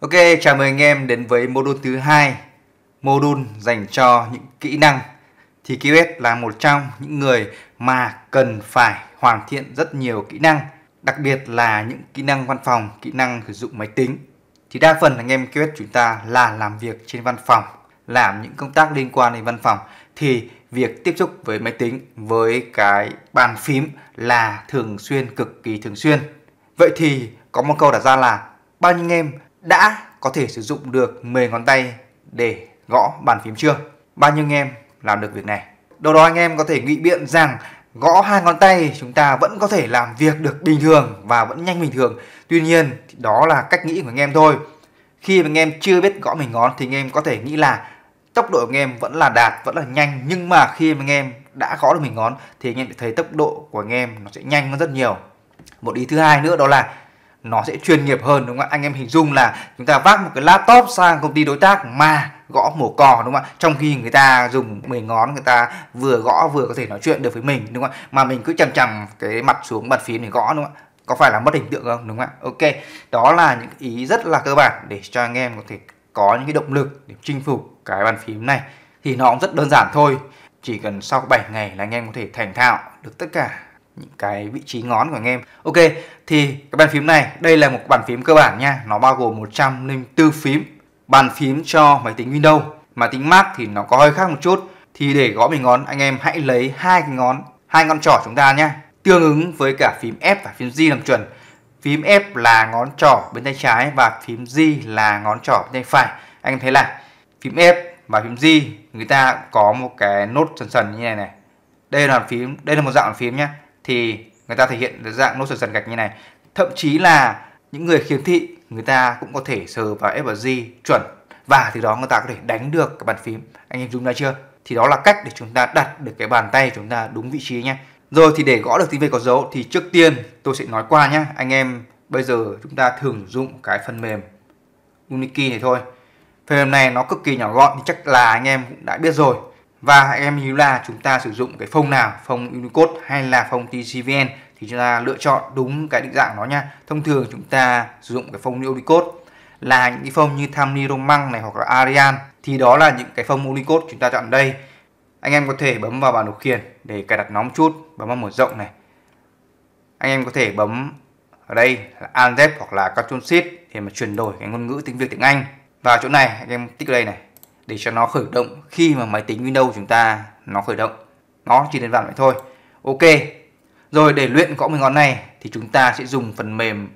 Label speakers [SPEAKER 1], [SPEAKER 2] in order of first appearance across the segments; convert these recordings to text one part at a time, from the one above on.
[SPEAKER 1] Ok, chào mừng anh em đến với mô đun thứ hai, mô đun dành cho những kỹ năng. Thì QS là một trong những người mà cần phải hoàn thiện rất nhiều kỹ năng, đặc biệt là những kỹ năng văn phòng, kỹ năng sử dụng máy tính. Thì đa phần anh em QS chúng ta là làm việc trên văn phòng, làm những công tác liên quan đến văn phòng thì việc tiếp xúc với máy tính, với cái bàn phím là thường xuyên cực kỳ thường xuyên. Vậy thì có một câu đặt ra là bao nhiêu anh em đã có thể sử dụng được 10 ngón tay để gõ bàn phím chưa? Bao nhiêu anh em làm được việc này? Đầu đó anh em có thể nghĩ biện rằng gõ hai ngón tay chúng ta vẫn có thể làm việc được bình thường và vẫn nhanh bình thường. Tuy nhiên đó là cách nghĩ của anh em thôi. Khi mà anh em chưa biết gõ mình ngón thì anh em có thể nghĩ là tốc độ của anh em vẫn là đạt, vẫn là nhanh nhưng mà khi mà anh em đã gõ được mình ngón thì anh em sẽ thấy tốc độ của anh em nó sẽ nhanh hơn rất nhiều. Một ý thứ hai nữa đó là nó sẽ chuyên nghiệp hơn đúng không ạ anh em hình dung là chúng ta vác một cái laptop sang công ty đối tác mà gõ mổ cò đúng không ạ trong khi người ta dùng mười ngón người ta vừa gõ vừa có thể nói chuyện được với mình đúng không ạ mà mình cứ chằm chằm cái mặt xuống bàn phím để gõ đúng không ạ có phải là mất hình tượng không đúng không ạ ok đó là những ý rất là cơ bản để cho anh em có thể có những cái động lực để chinh phục cái bàn phím này thì nó cũng rất đơn giản thôi chỉ cần sau 7 ngày là anh em có thể thành thạo được tất cả những cái vị trí ngón của anh em ok thì cái bàn phím này đây là một bàn phím cơ bản nha nó bao gồm 104 phím bàn phím cho máy tính Windows máy tính Mac thì nó có hơi khác một chút thì để gõ mình ngón anh em hãy lấy hai cái ngón hai ngón trỏ chúng ta nhé tương ứng với cả phím F và phím G làm chuẩn phím F là ngón trỏ bên tay trái và phím G là ngón trỏ bên tay phải anh em thấy là phím F và phím G người ta có một cái nốt sần sần như này này đây là phím đây là một dạng phím nhé thì người ta thể hiện dạng nốt sần dần gạch như này thậm chí là những người khiếm thị người ta cũng có thể sờ vào F và G chuẩn và từ đó người ta có thể đánh được cái bàn phím anh em dùng ra chưa thì đó là cách để chúng ta đặt được cái bàn tay chúng ta đúng vị trí nhé rồi thì để gõ được tiếng Việt có dấu thì trước tiên tôi sẽ nói qua nhé anh em bây giờ chúng ta thường dụng cái phần mềm Uniki này thôi phần mềm này nó cực kỳ nhỏ gọn thì chắc là anh em cũng đã biết rồi và em hiểu là chúng ta sử dụng cái phông nào phông Unicode hay là phông TCVN thì chúng ta lựa chọn đúng cái định dạng nó nha thông thường chúng ta sử dụng cái phông Unicode là những cái phông như Tamni Roman này hoặc là Arian thì đó là những cái phông Unicode chúng ta chọn đây anh em có thể bấm vào bàn điều khiển để cài đặt nó một chút bấm vào mở rộng này anh em có thể bấm ở đây là Alt hoặc là Ctrl Shift để mà chuyển đổi cái ngôn ngữ tiếng Việt tiếng Anh và chỗ này anh em tích đây này để cho nó khởi động khi mà máy tính Windows chúng ta nó khởi động nó chỉ đơn giản vậy thôi ok rồi để luyện gõ mình ngón này thì chúng ta sẽ dùng phần mềm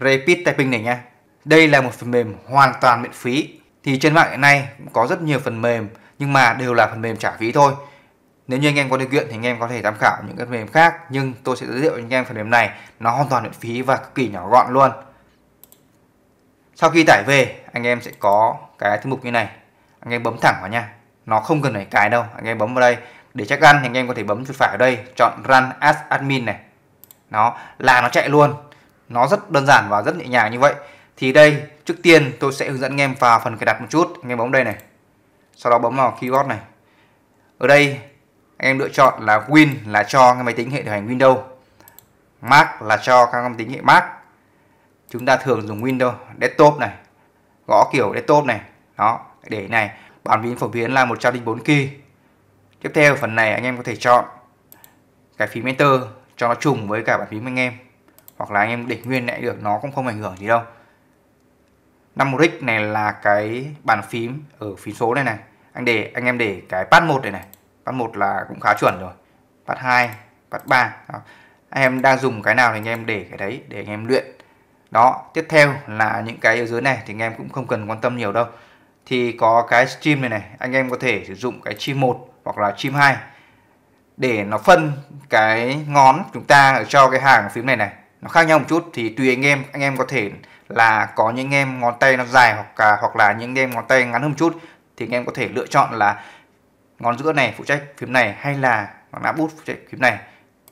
[SPEAKER 1] Rapid Typing này nhé đây là một phần mềm hoàn toàn miễn phí thì trên mạng hiện nay cũng có rất nhiều phần mềm nhưng mà đều là phần mềm trả phí thôi nếu như anh em có điều kiện thì anh em có thể tham khảo những cái phần mềm khác nhưng tôi sẽ giới thiệu anh em phần mềm này nó hoàn toàn miễn phí và cực kỳ nhỏ gọn luôn sau khi tải về anh em sẽ có cái thư mục như này anh em bấm thẳng vào nha nó không cần phải cài đâu anh em bấm vào đây để check run thì anh em có thể bấm chuột phải ở đây chọn run as admin này nó là nó chạy luôn nó rất đơn giản và rất nhẹ nhàng như vậy thì đây trước tiên tôi sẽ hướng dẫn anh em vào phần cài đặt một chút anh em bấm đây này sau đó bấm vào keyboard này ở đây anh em lựa chọn là Win là cho cái máy tính hệ điều hành Windows Mac là cho các máy tính hệ Mac chúng ta thường dùng Windows desktop này gõ kiểu desktop này đó để này. Bán phím phổ biến là 104 kỳ. Tiếp theo phần này anh em có thể chọn cái phím Enter cho nó trùng với cả bàn phím anh em. Hoặc là anh em để nguyên lại được nó cũng không ảnh hưởng gì đâu. 5 rick này là cái bàn phím ở phím số này này. Anh để anh em để cái pad 1 này này. Pad 1 là cũng khá chuẩn rồi. Pad 2, pad 3. Đó. Anh em đang dùng cái nào thì anh em để cái đấy để anh em luyện. Đó, tiếp theo là những cái ở dưới này thì anh em cũng không cần quan tâm nhiều đâu thì có cái stream này này anh em có thể sử dụng cái stream 1 hoặc là stream 2 để nó phân cái ngón chúng ta ở cho cái hàng phím này này nó khác nhau một chút thì tùy anh em anh em có thể là có những em ngón tay nó dài hoặc là hoặc là những em ngón tay ngắn hơn một chút thì anh em có thể lựa chọn là ngón giữa này phụ trách phím này hay là ngón áp bút phụ trách phím này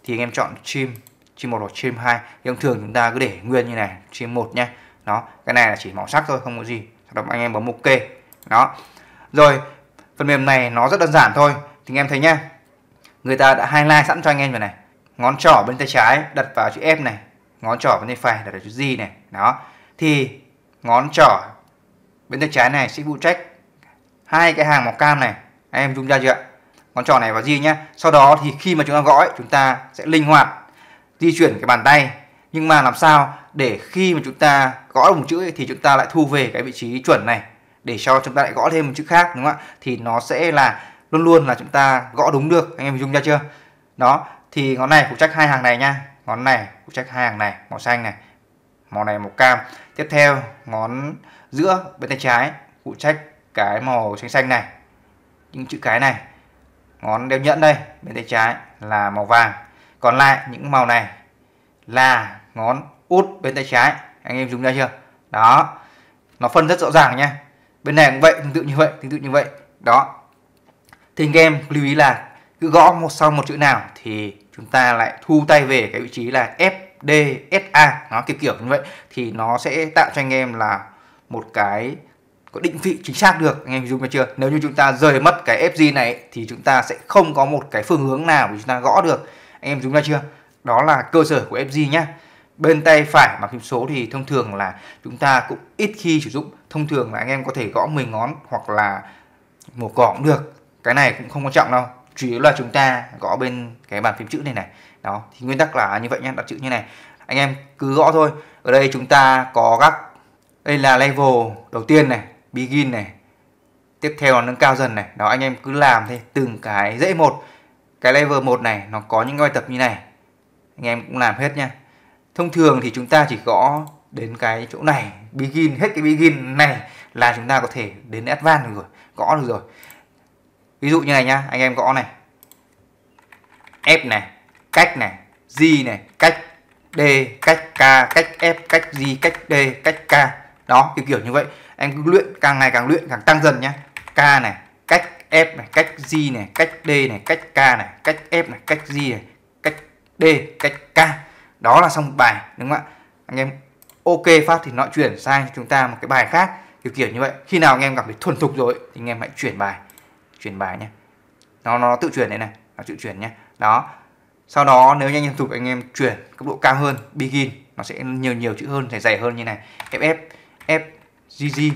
[SPEAKER 1] thì anh em chọn chim chim một hoặc chim hai thông thường chúng ta cứ để nguyên như này chim một nhé nó cái này là chỉ màu sắc thôi không có gì sau đó anh em bấm ok đó rồi phần mềm này nó rất đơn giản thôi thì anh em thấy nhá người ta đã highlight sẵn cho anh em rồi này ngón trỏ bên tay trái đặt vào chữ F này ngón trỏ bên tay phải đặt vào chữ G này đó thì ngón trỏ bên tay trái này sẽ phụ trách hai cái hàng màu cam này em dung ra chưa ngón trỏ này vào G nhé sau đó thì khi mà chúng ta gõ chúng ta sẽ linh hoạt di chuyển cái bàn tay nhưng mà làm sao để khi mà chúng ta gõ được một chữ thì chúng ta lại thu về cái vị trí chuẩn này để cho chúng ta lại gõ thêm một chữ khác đúng không ạ thì nó sẽ là luôn luôn là chúng ta gõ đúng được anh em hình dung ra chưa đó thì ngón này phụ trách hai hàng này nha ngón này phụ trách hai hàng này màu xanh này màu này màu cam tiếp theo ngón giữa bên tay trái phụ trách cái màu xanh xanh này những chữ cái này ngón đeo nhẫn đây bên tay trái là màu vàng còn lại những màu này là ngón út bên tay trái anh em dùng ra chưa đó nó phân rất rõ ràng nha bên này cũng vậy tương tự như vậy tương tự như vậy đó thì anh em lưu ý là cứ gõ một sau một chữ nào thì chúng ta lại thu tay về cái vị trí là F D S A nó kiểu kiểu như vậy thì nó sẽ tạo cho anh em là một cái có định vị chính xác được anh em dùng được chưa nếu như chúng ta rời mất cái FG này thì chúng ta sẽ không có một cái phương hướng nào để chúng ta gõ được anh em dùng ra chưa đó là cơ sở của FG nhá bên tay phải bàn phím số thì thông thường là chúng ta cũng ít khi sử dụng thông thường là anh em có thể gõ 10 ngón hoặc là một cỏ cũng được cái này cũng không quan trọng đâu chủ yếu là chúng ta gõ bên cái bàn phím chữ này này đó thì nguyên tắc là như vậy nhé đặt chữ như này anh em cứ gõ thôi ở đây chúng ta có các đây là level đầu tiên này begin này tiếp theo là nâng cao dần này đó anh em cứ làm thế từng cái dễ một cái level một này nó có những bài tập như này anh em cũng làm hết nha thông thường thì chúng ta chỉ gõ đến cái chỗ này begin hết cái begin này là chúng ta có thể đến advanced rồi gõ được rồi ví dụ như này nhá anh em gõ này f này cách này g này cách d cách k cách f cách g cách d cách k đó kiểu kiểu như vậy anh cứ luyện càng ngày càng luyện càng tăng dần nhá k này cách f này cách g này cách d này cách k này cách f này cách g này cách d cách k đó là xong một bài đúng không ạ anh em ok phát thì nó chuyển sang chúng ta một cái bài khác kiểu kiểu như vậy khi nào anh em cảm thấy thuần thục rồi thì anh em hãy chuyển bài chuyển bài nhé nó nó tự chuyển đấy này nó tự chuyển nhé đó sau đó nếu anh em thuộc anh em chuyển cấp độ cao hơn begin nó sẽ nhiều nhiều chữ hơn sẽ dày hơn như này ff fgg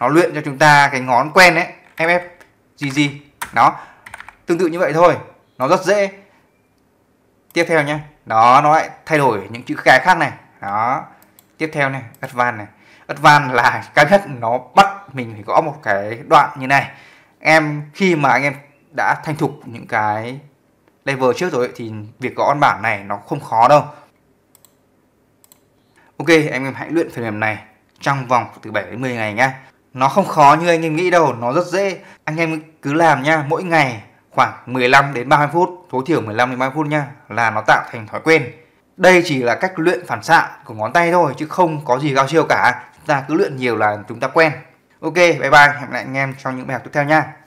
[SPEAKER 1] nó luyện cho chúng ta cái ngón quen đấy ff gg đó tương tự như vậy thôi nó rất dễ tiếp theo nhé đó nó lại thay đổi những chữ cái khác này đó tiếp theo này advanced này advanced là cao nhất nó bắt mình phải có một cái đoạn như này em khi mà anh em đã thành thục những cái level trước rồi thì việc gõ văn bản này nó không khó đâu ok anh em hãy luyện phần mềm này trong vòng từ 7 đến 10 ngày nhé, nó không khó như anh em nghĩ đâu nó rất dễ anh em cứ làm nha mỗi ngày khoảng 15 đến 30 phút tối thiểu 15 đến 30 phút nha là nó tạo thành thói quen. Đây chỉ là cách luyện phản xạ của ngón tay thôi chứ không có gì cao siêu cả. Chúng ta cứ luyện nhiều là chúng ta quen. Ok, bye bye. Hẹn lại anh em trong những bài học tiếp theo nha.